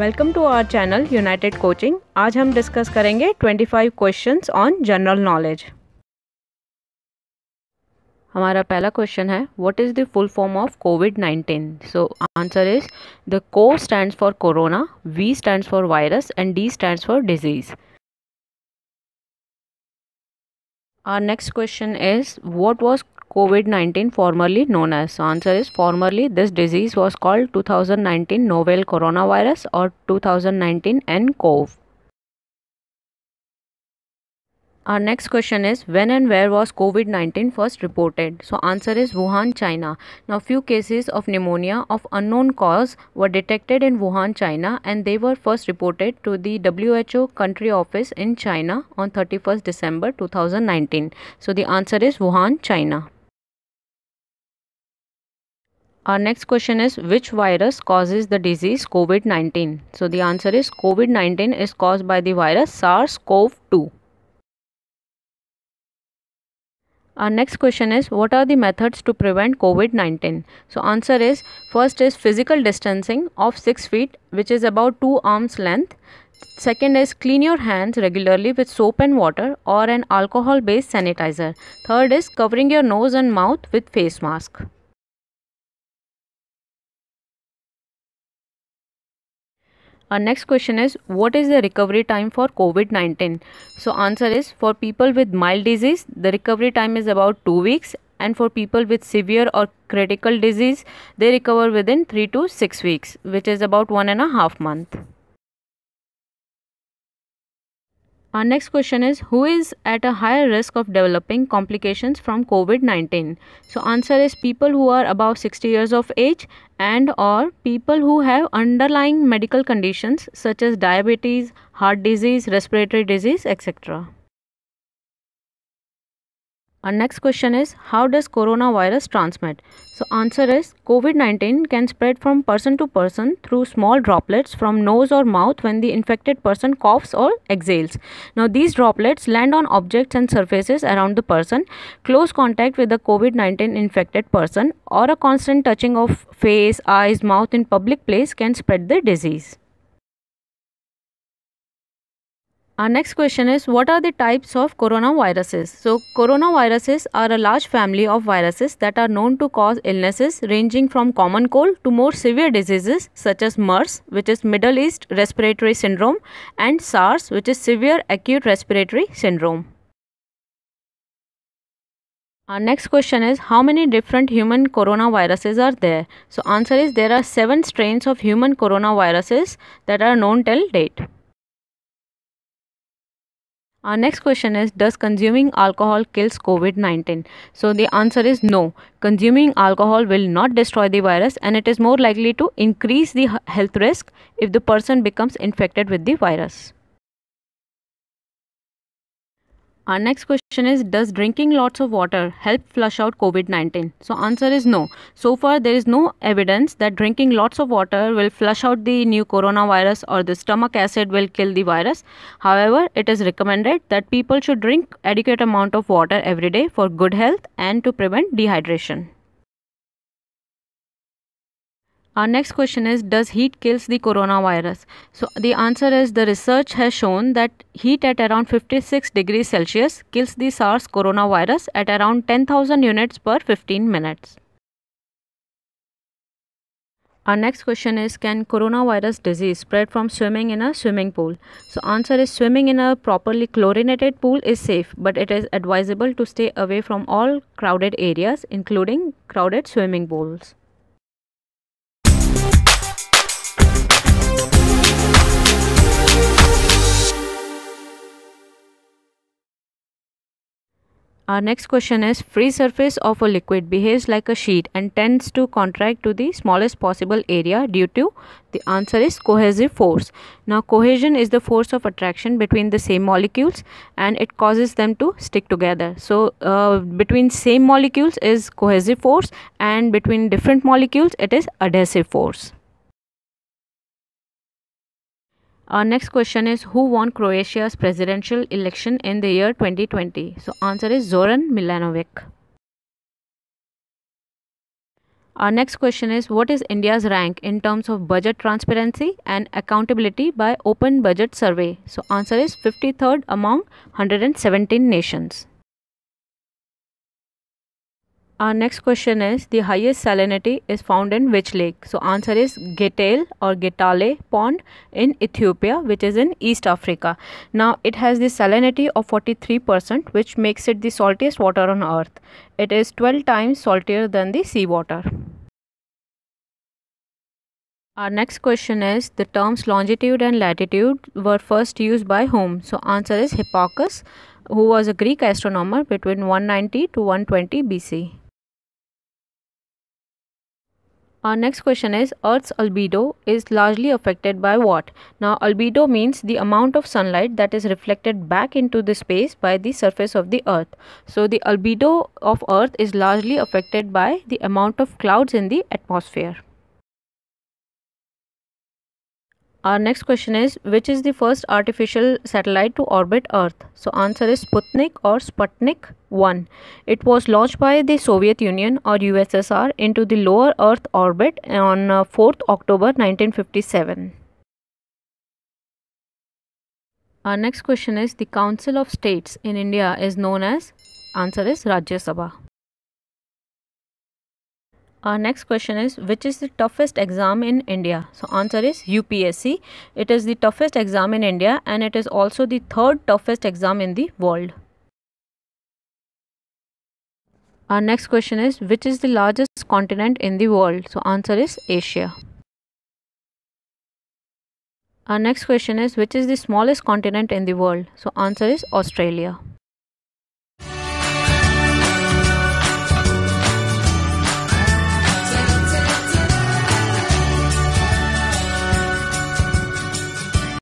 Welcome to our channel United coaching आज हम discuss करेंगे 25 क्वेश्चंस ऑन जनरल नॉलेज हमारा पहला क्वेश्चन है what is the full form of COVID 19 so answer is the co stands for corona V stands for virus and D stands for disease our next question is what was COVID 19, formerly known as? So answer is formerly this disease was called 2019 novel coronavirus or 2019 nCoV. Our next question is when and where was COVID-19 first reported? So answer is Wuhan, China. Now few cases of pneumonia of unknown cause were detected in Wuhan, China and they were first reported to the WHO country office in China on 31st December 2019. So the answer is Wuhan, China. Our next question is which virus causes the disease COVID 19? So the answer is COVID 19 is caused by the virus SARS CoV 2. Our next question is what are the methods to prevent COVID 19? So answer is first is physical distancing of 6 feet which is about 2 arms length. Second is clean your hands regularly with soap and water or an alcohol based sanitizer. Third is covering your nose and mouth with face mask. Our next question is what is the recovery time for COVID-19? So answer is for people with mild disease the recovery time is about 2 weeks and for people with severe or critical disease they recover within 3 to 6 weeks which is about one and a half month. Our next question is Who is at a higher risk of developing complications from COVID 19? So, answer is people who are above 60 years of age and or people who have underlying medical conditions such as diabetes, heart disease, respiratory disease, etc. Our next question is how does coronavirus transmit? So answer is COVID-19 can spread from person to person through small droplets from nose or mouth when the infected person coughs or exhales. Now these droplets land on objects and surfaces around the person. Close contact with the COVID-19 infected person or a constant touching of face, eyes, mouth in public place can spread the disease. Our next question is What are the types of coronaviruses? So, coronaviruses are a large family of viruses that are known to cause illnesses ranging from common cold to more severe diseases such as MERS, which is Middle East Respiratory Syndrome, and SARS, which is Severe Acute Respiratory Syndrome. Our next question is how many different human coronaviruses are there? So answer is there are 7 strains of human coronaviruses that are known till date. Our next question is Does consuming alcohol kills COVID 19? So the answer is no. Consuming alcohol will not destroy the virus and it is more likely to increase the health risk if the person becomes infected with the virus. Our next question is Does drinking lots of water help flush out COVID 19? So, answer is no. So far, there is no evidence that drinking lots of water will flush out the new coronavirus or the stomach acid will kill the virus. However, it is recommended that people should drink adequate amount of water every day for good health and to prevent dehydration. Our next question is Does heat kills the coronavirus? So the answer is the research has shown that heat at around 56 degrees Celsius kills the SARS coronavirus at around 10,000 units per 15 minutes. Our next question is Can coronavirus disease spread from swimming in a swimming pool? So, answer is swimming in a properly chlorinated pool is safe, but it is advisable to stay away from all crowded areas, including crowded swimming pools. Our next question is free surface of a liquid behaves like a sheet and tends to contract to the smallest possible area due to the answer is cohesive force. Now cohesion is the force of attraction between the same molecules and it causes them to stick together. So uh, between same molecules is cohesive force and between different molecules it is adhesive force. Our next question is who won Croatia's presidential election in the year 2020? So answer is Zoran Milanovic. Our next question is what is India's rank in terms of budget transparency and accountability by Open Budget Survey? So answer is 53rd among 117 nations. Our next question is the highest salinity is found in which lake? So answer is Getel or Getale pond in Ethiopia which is in East Africa. Now it has the salinity of 43% which makes it the saltiest water on earth. It is 12 times saltier than the seawater. Our next question is the terms longitude and latitude were first used by whom? So answer is Hipparchus who was a Greek astronomer between 190 to 120 BC. Our next question is Earth's albedo is largely affected by what? Now, albedo means the amount of sunlight that is reflected back into the space by the surface of the Earth. So, the albedo of Earth is largely affected by the amount of clouds in the atmosphere. Our next question is which is the first artificial satellite to orbit Earth? So answer is Sputnik or Sputnik 1. It was launched by the Soviet Union or USSR into the lower Earth orbit on 4th uh, October 1957. Our next question is the Council of States in India is known as answer is Rajya Sabha. Our next question is which is the toughest exam in India? So answer is UPSC. It is the toughest exam in India and it is also the third toughest exam in the world. Our next question is which is the largest continent in the world? So answer is Asia. Our next question is which is the smallest continent in the world? So answer is Australia.